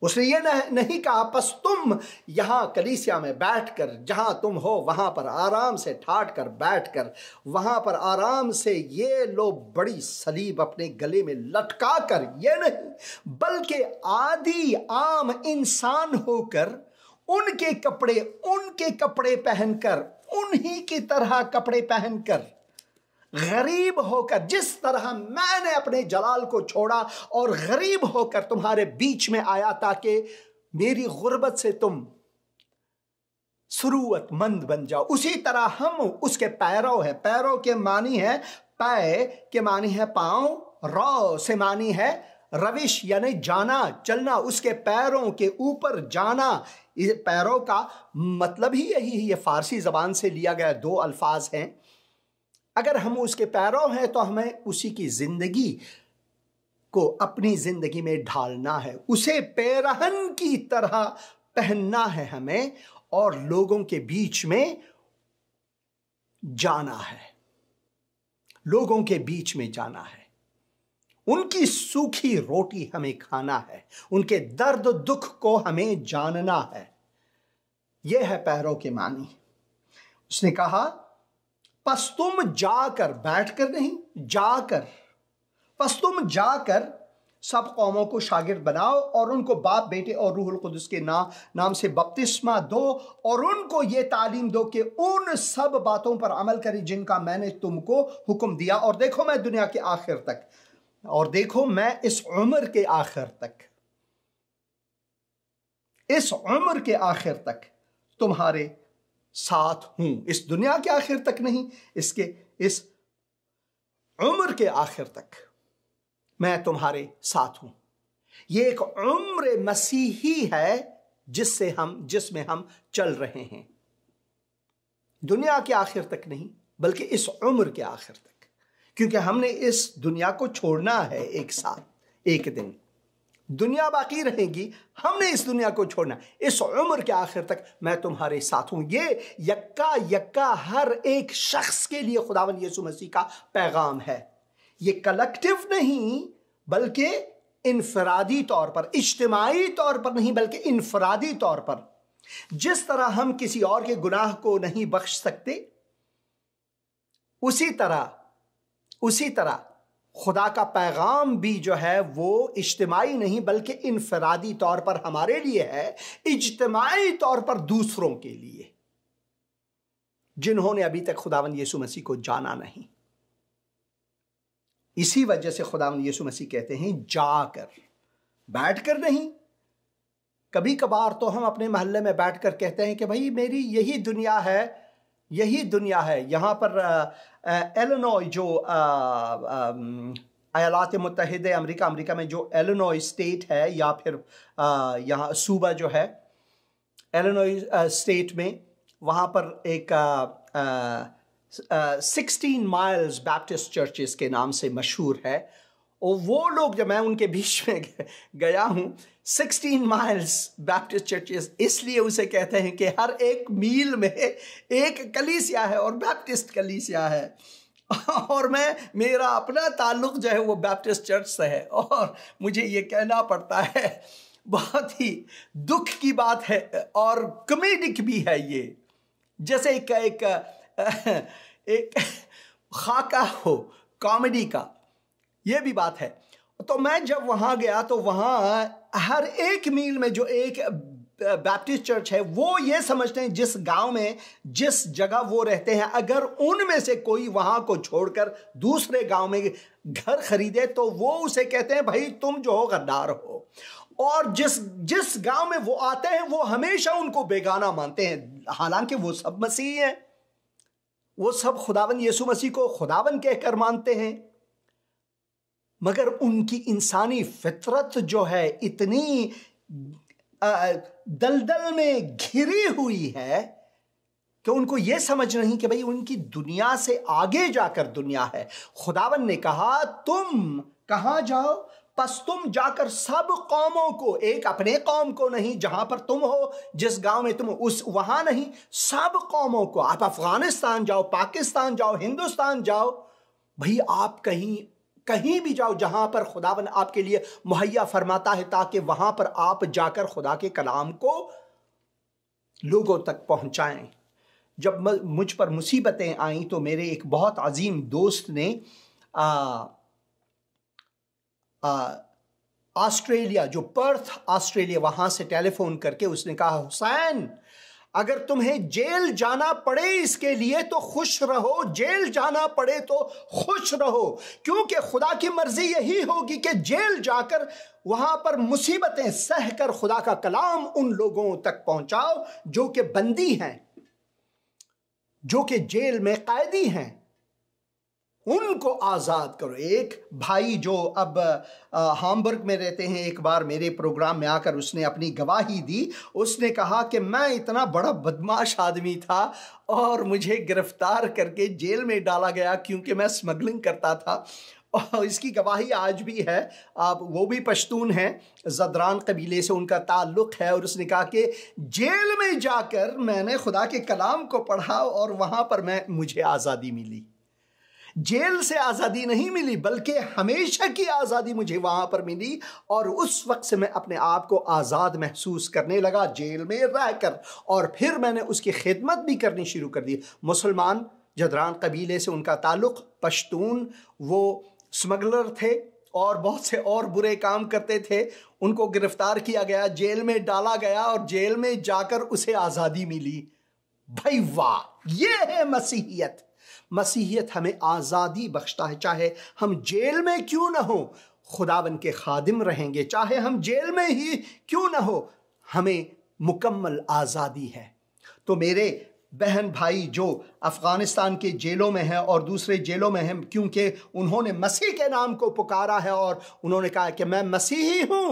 उसने ये नहीं कहा पस तुम यहां कलीसिया में बैठकर जहां तुम हो वहां पर आराम से ठाट कर बैठ कर वहां पर आराम से ये लो बड़ी सलीब अपने गले में लटका कर यह नहीं बल्कि आदि आम इंसान होकर उनके कपड़े उनके कपड़े पहनकर उन्हीं की तरह कपड़े पहनकर गरीब होकर जिस तरह मैंने अपने जलाल को छोड़ा और गरीब होकर तुम्हारे बीच में आया ताकि मेरी गुर्बत से तुम शुरूतमंद बन जाओ उसी तरह हम उसके पैरों हैं पैरों के मानी है पै के मानी है पाओ रौ से मानी है रविश यानी जाना चलना उसके पैरों के ऊपर जाना इस पैरों का मतलब ही यही है ये फारसी ज़बान से लिया गया दो अल्फाज हैं अगर हम उसके पैरों हैं तो हमें उसी की ज़िंदगी को अपनी ज़िंदगी में ढालना है उसे पैरहन की तरह पहनना है हमें और लोगों के बीच में जाना है लोगों के बीच में जाना है उनकी सूखी रोटी हमें खाना है उनके दर्द दुख को हमें जानना है यह है पैरों के मानी उसने कहा बस तुम जाकर बैठ कर नहीं जाकर बस तुम जाकर सब कौमों को शागिर्द बनाओ और उनको बाप बेटे और रूहुल कुदस के ना, नाम से बपतिस्मा दो और उनको ये तालीम दो कि उन सब बातों पर अमल करें जिनका मैंने तुमको हुक्म दिया और देखो मैं दुनिया के आखिर तक और देखो मैं इस उम्र के आखिर तक इस उम्र के आखिर तक तुम्हारे साथ हूं इस दुनिया के आखिर तक नहीं इसके इस उम्र के आखिर तक मैं तुम्हारे साथ हूं यह एक उम्र मसीही है जिससे हम जिसमें हम चल रहे हैं दुनिया के आखिर तक नहीं बल्कि इस उम्र के आखिर तक क्योंकि हमने इस दुनिया को छोड़ना है एक साथ एक दिन दुनिया बाकी रहेगी हमने इस दुनिया को छोड़ना इस उम्र के आखिर तक मैं तुम्हारे साथ हूं ये यक्का यक्का हर एक शख्स के लिए खुदावन यीशु मसीह का पैगाम है ये कलेक्टिव नहीं बल्कि इनफरादी तौर पर इज्तमाही तौर पर नहीं बल्कि इनफरादी तौर पर जिस तरह हम किसी और के गुनाह को नहीं बख्श सकते उसी तरह उसी तरह खुदा का पैगाम भी जो है वो इज्तमाही नहीं बल्कि इनफरादी तौर पर हमारे लिए है इज्तमाही तौर पर दूसरों के लिए जिन्होंने अभी तक खुदावन यीशु मसीह को जाना नहीं इसी वजह से खुदावन यीशु मसीह कहते हैं जाकर बैठकर नहीं कभी कभार तो हम अपने महल्ले में बैठकर कहते हैं कि भाई मेरी यही दुनिया है यही दुनिया है यहाँ पर एलिनॉय जो अयालात मुतहद अमरीका अमरीका में जो एलिनॉय स्टेट है या फिर यहाँ सूबा जो है एलिनॉय स्टेट में वहाँ पर एक सिक्सटीन माइल्स बैप्टिस्ट चर्चेस के नाम से मशहूर है और वो लोग जब मैं उनके बीच में गया हूँ सिक्सटीन माइल्स बैप्टिस्ट चर्चेस इसलिए उसे कहते हैं कि हर एक मील में एक कलीसिया है और बैप्टिस्ट कलीसिया है और मैं मेरा अपना ताल्लुक जो है वो बैप्टिस्ट चर्च से है और मुझे ये कहना पड़ता है बहुत ही दुख की बात है और कमेडिक भी है ये जैसे एक एक, एक खाका हो कॉमेडी का ये भी बात है तो मैं जब वहाँ गया तो वहाँ हर एक मील में जो एक बैप्टिस्ट चर्च है वो ये समझते हैं जिस गांव में जिस जगह वो रहते हैं अगर उनमें से कोई वहां को छोड़कर दूसरे गांव में घर खरीदे तो वो उसे कहते हैं भाई तुम जो हो गद्दार हो और जिस जिस गांव में वो आते हैं वो हमेशा उनको बेगाना मानते हैं हालांकि वो सब मसीह हैं वो सब खुदावन यीशु मसीह को खुदावन कहकर मानते हैं मगर उनकी इंसानी फितरत जो है इतनी दलदल में घिरी हुई है कि उनको यह समझ नहीं कि भाई उनकी दुनिया से आगे जाकर दुनिया है खुदावन ने कहा तुम कहाँ जाओ बस तुम जाकर सब कौमों को एक अपने कौम को नहीं जहां पर तुम हो जिस गांव में तुम उस वहां नहीं सब कौमों को आप अफगानिस्तान जाओ पाकिस्तान जाओ हिंदुस्तान जाओ भाई आप कहीं कहीं भी जाओ जहां पर खुदावन आपके लिए मुहैया फरमाता है ताकि वहां पर आप जाकर खुदा के कलाम को लोगों तक पहुंचाएं जब मुझ पर मुसीबतें आई तो मेरे एक बहुत अजीम दोस्त ने ऑस्ट्रेलिया जो पर्थ ऑस्ट्रेलिया वहां से टेलीफोन करके उसने कहा हुसैन अगर तुम्हें जेल जाना पड़े इसके लिए तो खुश रहो जेल जाना पड़े तो खुश रहो क्योंकि खुदा की मर्जी यही होगी कि जेल जाकर वहां पर मुसीबतें सह कर खुदा का कलाम उन लोगों तक पहुंचाओ जो कि बंदी हैं जो कि जेल में कैदी हैं उनको आज़ाद करो एक भाई जो अब हामबर्ग में रहते हैं एक बार मेरे प्रोग्राम में आकर उसने अपनी गवाही दी उसने कहा कि मैं इतना बड़ा बदमाश आदमी था और मुझे गिरफ्तार करके जेल में डाला गया क्योंकि मैं स्मगलिंग करता था और इसकी गवाही आज भी है आप वो भी पश्तून हैं जदरान कबीले से उनका ताल्लुक़ है और उसने कहा कि जेल में जाकर मैंने खुदा के कलाम को पढ़ा और वहाँ पर मैं मुझे आज़ादी मिली जेल से आज़ादी नहीं मिली बल्कि हमेशा की आज़ादी मुझे वहाँ पर मिली और उस वक्त से मैं अपने आप को आज़ाद महसूस करने लगा जेल में रह कर और फिर मैंने उसकी खिदमत भी करनी शुरू कर दी मुसलमान जदरान कबीले से उनका ताल्लुक़ पश्तून वो स्मगलर थे और बहुत से और बुरे काम करते थे उनको गिरफ्तार किया गया जेल में डाला गया और जेल में जाकर उसे आज़ादी मिली भाई वाह ये है मसीहियत मसीहियत हमें आज़ादी बख्शता है चाहे हम जेल में क्यों ना हो खुदावन के खादिम रहेंगे चाहे हम जेल में ही क्यों ना हो हमें मुकम्मल आज़ादी है तो मेरे बहन भाई जो अफ़गानिस्तान के जेलों में हैं और दूसरे जेलों में हैं क्योंकि उन्होंने मसीह के नाम को पुकारा है और उन्होंने कहा कि मैं मसीही हूँ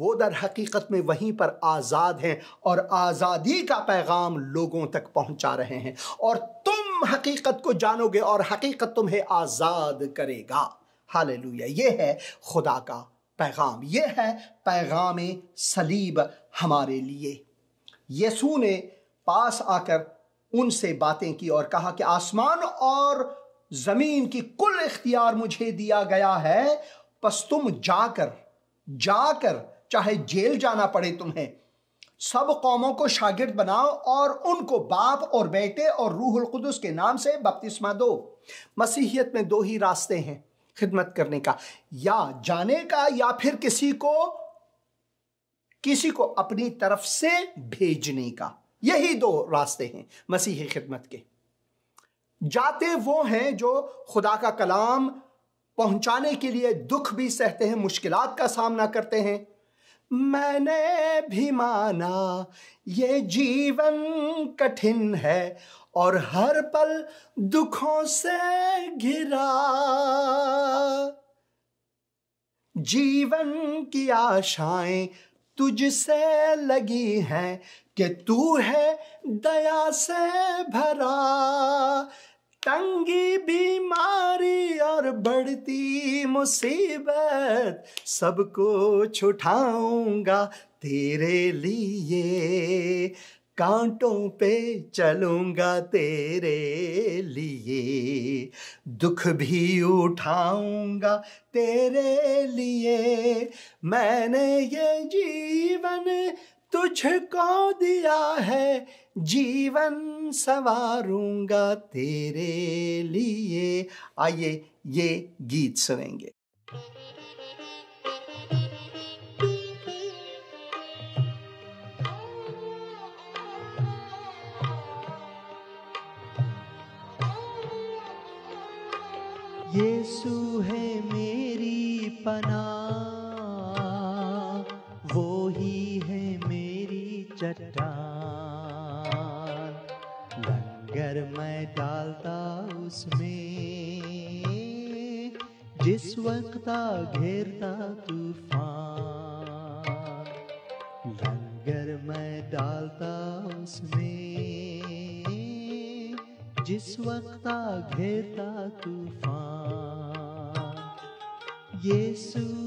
वो दर हकीकत में वहीं पर आज़ाद हैं और आज़ादी का पैगाम लोगों तक पहुँचा रहे हैं और तुम हकीकत को जानोगे और हकीकत तुम्हें आज़ाद करेगा हाल ये है खुदा का पैगाम ये है पैगाम सलीब हमारे लिए यसु ने पास आकर उनसे बातें की और कहा कि आसमान और ज़मीन की कुल इख्तियार मुझे दिया गया है बस तुम जाकर जाकर चाहे जेल जाना पड़े तुम्हें सब कौमों को शागिर्द बनाओ और उनको बाप और बेटे और रूहुल कुदस के नाम से बपतिस्मा दो मसीहियत में दो ही रास्ते हैं खिदमत करने का या जाने का या फिर किसी को किसी को अपनी तरफ से भेजने का यही दो रास्ते हैं मसीही खिदमत के जाते वो हैं जो खुदा का कलाम पहुंचाने के लिए दुख भी सहते हैं मुश्किलात का सामना करते हैं मैंने भी माना ये जीवन कठिन है और हर पल दुखों से घिरा जीवन की आशाएं तुझसे लगी हैं कि तू है दया से भरा तंगी बीमारी और बढ़ती मुसीबत सबको छुटाऊंगा तेरे लिए कांटों पे चलूंगा तेरे लिए दुख भी उठाऊंगा तेरे लिए मैंने ये जीवन तुझको दिया है जीवन सवारूंगा तेरे लिए आइए ये गीत सुनेंगे यीशु है मेरी पना चट्टान लंगर मैं डालता उसमें जिस वक्त घेरता तूफान लंगर मैं डालता उसमें जिस वक्त घेरता तूफान सू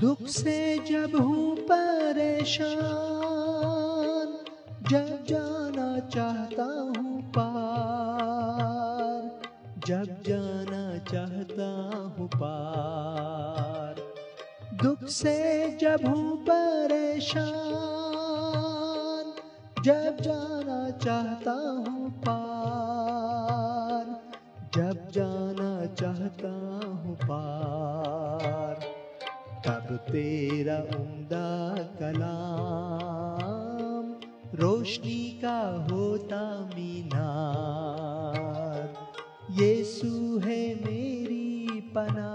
दुख से जब हूँ परेशान जब जाना चाहता हूँ पार जब जाना चाहता हूँ पार दुख से जब हूँ परेशान जब जाना चाहता हूँ पार जब जाना चाहता हूँ पार अब तेरा उमदा कलाम रोशनी का होता मीनार यीशु है मेरी पना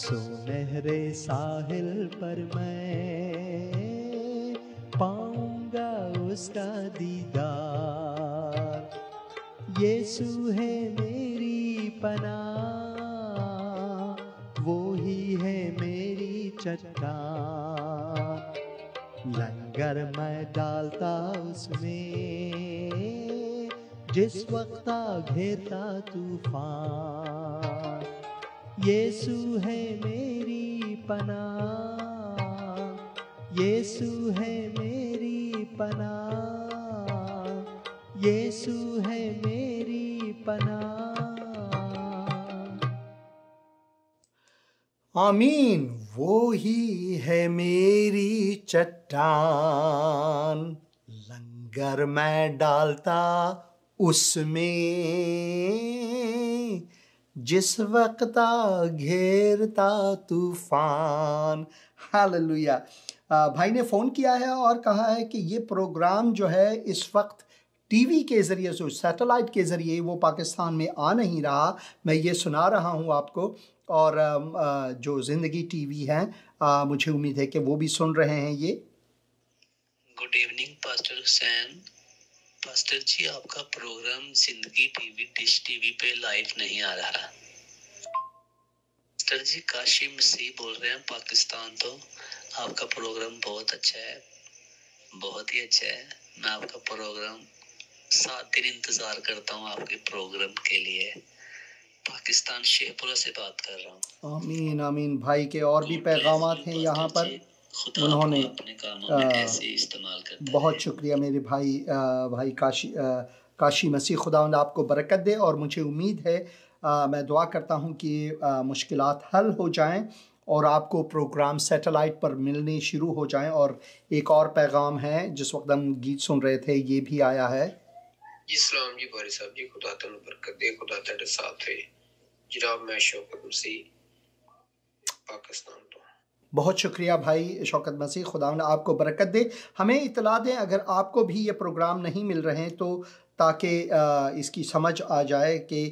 सुनहरे साहिल पर मैं पाऊंगा उसका दीदार यीशु है मेरी पना वो ही है मेरी चट्टा लंगर मैं डालता उसमें जिस वक्त घेरता तूफान यीशु है मेरी पना यीशु है मेरी पना यीशु है मेरी पना आमीन वो ही है मेरी चट्टान लंगर मैं डालता उसमें जिस वक्त घेरता तूफान हालेलुया भाई ने फ़ोन किया है और कहा है कि ये प्रोग्राम जो है इस वक्त टीवी के ज़रिए से सैटेलाइट के ज़रिए वो पाकिस्तान में आ नहीं रहा मैं ये सुना रहा हूँ आपको और जो ज़िंदगी टीवी है मुझे उम्मीद है कि वो भी सुन रहे हैं ये good evening pastor Hussain master ji आपका programme Zindagi TV dish TV पे लाइव नहीं आ रहा मास्टर जी काशी मसीह बोल रहे हैं पाकिस्तान तो आपका प्रोग्राम बहुत अच्छा है बहुत ही अच्छा है मैं आपका प्रोग्राम सात दिन इंतजार करता हूँ आपके प्रोग्राम के लिए पाकिस्तान शेखपुरा से बात कर रहा हूँ आमीन आमीन भाई के और भी पैगाम हैं यहाँ पर उन्होंने बहुत शुक्रिया मेरे भाई भाई काशी काशी मसीह खुदा आपको बरकत दे और मुझे उम्मीद है आ, मैं दुआ करता हूँ कि मुश्किल हल हो जाएं और आपको प्रोग्राम सैटेलाइट पर मिलने शुरू हो जाएं और एक और पैगाम है जिस वक्त हम गीत सुन रहे थे ये भी आया है जी जी साहब जी खुदा बरकत दे खुदा साथ है जनाब मैं शौकत मसीह पाकिस्तान बहुत शुक्रिया भाई शौकत मसीह खुदा आपको बरकत दे हमें इतला दें अगर आपको भी ये प्रोग्राम नहीं मिल रहे हैं तो ताकि इसकी समझ आ जाए कि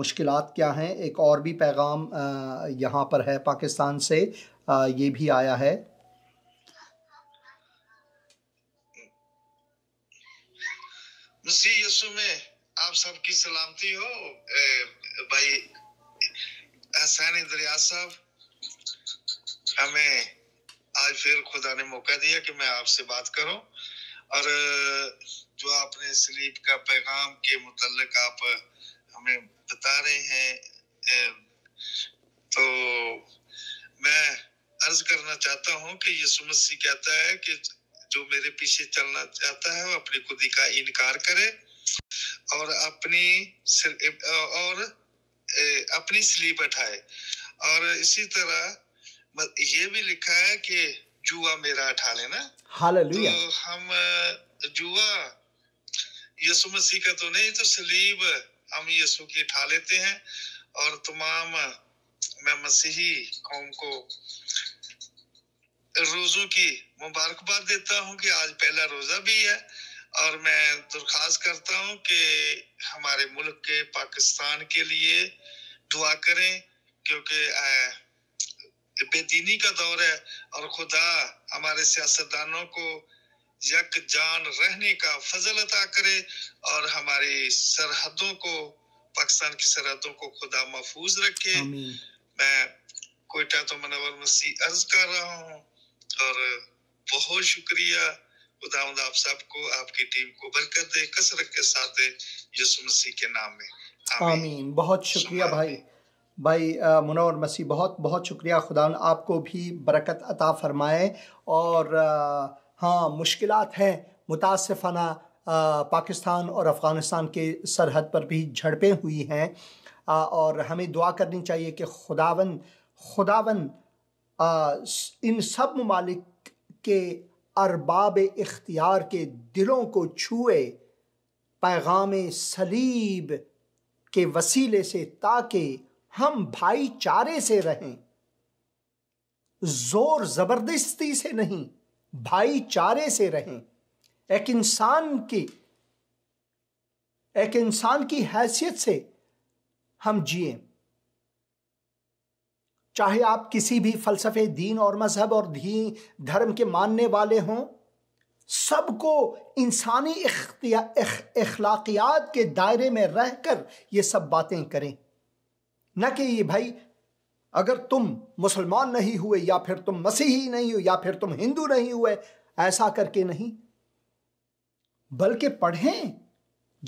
मुश्किल क्या हैं एक और भी पैगाम यहाँ पर है पाकिस्तान से आ, ये भी आया है में आप सबकी सलामती हो ए, भाई हसैन दरिया साहब हमें आज फिर खुदा ने मौका दिया कि मैं आपसे बात करूं और जो आपने स्लीप का पैगाम के मुतलक आप हमें बता रहे हैं तो मैं अर्ज करना चाहता हूं कि यीशु मसीह कहता है कि जो मेरे पीछे चलना चाहता है वो अपनी खुदी का इनकार करे और अपनी और अपनी स्लीप उठाए और इसी तरह मतलब ये भी लिखा है कि जुआ मेरा उठा लेना हालेलुया तो हम जुआ यीशु मसीह का तो नहीं तो सलीब हम यीशु की उठा लेते हैं और तमाम मैं मसीही कौम को रोजों की मुबारकबाद देता हूँ कि आज पहला रोजा भी है और मैं दरख्वास्त करता हूँ कि हमारे मुल्क के पाकिस्तान के लिए दुआ करें क्योंकि बेदीनी का दौर है और खुदा हमारे सियासतदानों को यक जान रहने का फजल अता करे और हमारी सरहदों को पाकिस्तान की सरहदों को खुदा महफूज रखे मैं कोयटा तो मनवर मसीह अर्ज कर रहा हूँ और बहुत शुक्रिया खुदा आप सबको आपकी टीम को बरकत दे कसरत के साथ दे यीशु मसीह के नाम में आमीन बहुत शुक्रिया भाई भाई मुनवर मसीह बहुत बहुत शुक्रिया खुदा आपको भी बरकत अता फरमाए और हाँ मुश्किल हैं मुतासफ़ाना पाकिस्तान और अफ़गानिस्तान के सरहद पर भी झड़पें हुई हैं और हमें दुआ करनी चाहिए कि खुदावन खुदावन इन सब ममालिक के अरबाब इख्तियार के दिलों को छुए पैगाम सलीब के वसीले से ताकि हम भाईचारे से रहें जोर जबरदस्ती से नहीं भाईचारे से रहें एक इंसान की एक इंसान की हैसियत से हम जिए चाहे आप किसी भी फलसफे दीन और मजहब और धी धर्म के मानने वाले हों सबको इंसानी इख, इखलाकियात के दायरे में रहकर ये सब बातें करें न कि ये भाई अगर तुम मुसलमान नहीं हुए या फिर तुम मसीही नहीं हो या फिर तुम हिंदू नहीं हुए ऐसा करके नहीं बल्कि पढ़ें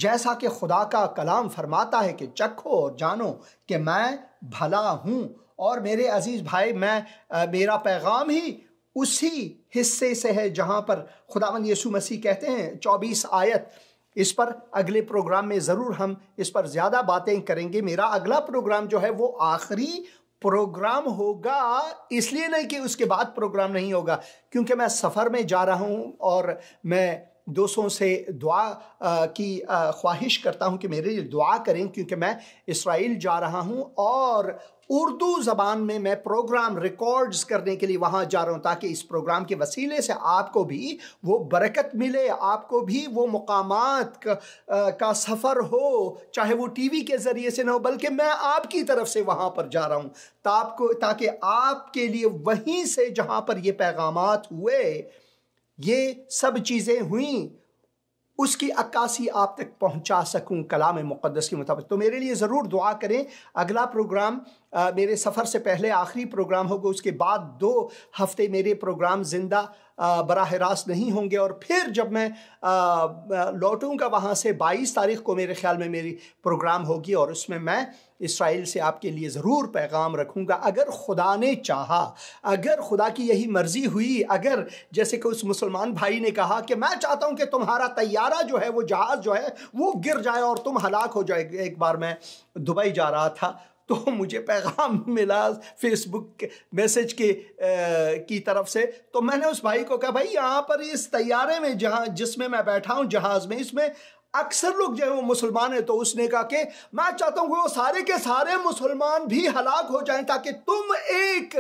जैसा कि खुदा का कलाम फरमाता है कि चखो और जानो कि मैं भला हूं और मेरे अज़ीज़ भाई मैं आ, मेरा पैगाम ही उसी हिस्से से है जहां पर खुदावन यीशु मसीह कहते हैं चौबीस आयत इस पर अगले प्रोग्राम में ज़रूर हम इस पर ज़्यादा बातें करेंगे मेरा अगला प्रोग्राम जो है वो आखिरी प्रोग्राम होगा इसलिए नहीं कि उसके बाद प्रोग्राम नहीं होगा क्योंकि मैं सफ़र में जा रहा हूँ और मैं दोस्तों से दुआ की ख्वाहिश करता हूँ कि मेरे लिए दुआ करें क्योंकि मैं इसराइल जा रहा हूँ और उर्दू ज़बान में मैं प्रोग्राम रिकॉर्ड्स करने के लिए वहाँ जा रहा हूँ ताकि इस प्रोग्राम के वसीले से आपको भी वो बरकत मिले आपको भी वो मकाम का, का सफ़र हो चाहे वो टीवी के ज़रिए से ना हो बल्कि मैं आपकी तरफ से वहाँ पर जा रहा हूँ ताकि आपके लिए वहीं से जहाँ पर ये पैगाम हुए ये सब चीज़ें हुई उसकी अक्कासी आप तक पहुंचा सकूं कलाम मुक़दस के मुताबिक तो मेरे लिए ज़रूर दुआ करें अगला प्रोग्राम आ, मेरे सफ़र से पहले आखिरी प्रोग्राम होगा उसके बाद दो हफ्ते मेरे प्रोग्राम ज़िंदा बराह रास्त नहीं होंगे और फिर जब मैं लौटूंगा वहाँ से 22 तारीख को मेरे ख्याल में मेरी प्रोग्राम होगी और उसमें मैं इसराइल से आपके लिए ज़रूर पैगाम रखूँगा अगर खुदा ने चाहा अगर खुदा की यही मर्ज़ी हुई अगर जैसे कि उस मुसलमान भाई ने कहा कि मैं चाहता हूँ कि तुम्हारा तैयारा जो है वो जहाज़ जो है वो गिर जाए और तुम हलाक हो जाए एक बार मैं दुबई जा रहा था तो मुझे पैगाम मिला फेसबुक मैसेज के आ, की तरफ से तो मैंने उस भाई को कहा भाई यहाँ पर इस तैयारे में जहाँ जिसमें मैं बैठा हूँ जहाज़ में इसमें अक्सर लोग जो है वो मुसलमान है तो उसने कहा कि मैं चाहता हूं कि वो सारे के सारे मुसलमान भी हलाक हो जाएं ताकि तुम एक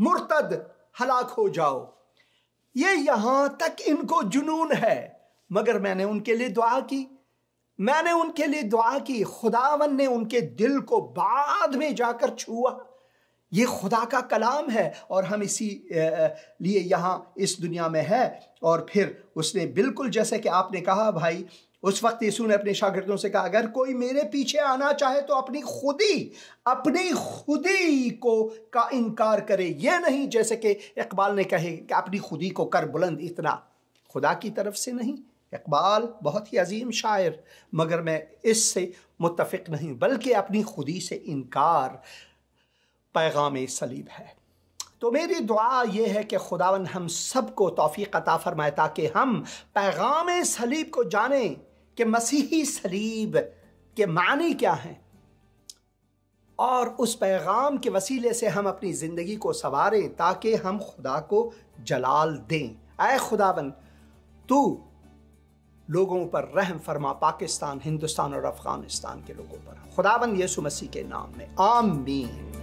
मुर्तद हलाक हो जाओ ये यहां तक इनको जुनून है मगर मैंने उनके लिए दुआ की मैंने उनके लिए दुआ की खुदावन ने उनके दिल को बाद में जाकर छुआ ये खुदा का कलाम है और हम इसी लिए यहाँ इस दुनिया में है और फिर उसने बिल्कुल जैसे कि आपने कहा भाई उस वक्त यीशु ने अपने शागिर्दों से कहा अगर कोई मेरे पीछे आना चाहे तो अपनी खुदी अपनी खुदी को का इनकार करे ये नहीं जैसे कि इकबाल ने कहे कि अपनी खुदी को कर बुलंद इतना खुदा की तरफ से नहीं इकबाल बहुत ही अजीम शायर मगर मैं इससे मुतफिक नहीं बल्कि अपनी खुदी से इनकार पैगाम सलीब है तो मेरी दुआ यह है कि खुदावन हम सब को तोफ़ी अता फरमाए ताकि हम पैगाम सलीब को जाने कि मसीही सलीब के मानी क्या हैं और उस पैगाम के वसीले से हम अपनी ज़िंदगी को संवारें ताकि हम खुदा को जलाल दें आए खुदावन तू लोगों पर रहम फरमा पाकिस्तान हिंदुस्तान और अफ़गानिस्तान के लोगों पर खुदावन यसु मसीह के नाम में आमीन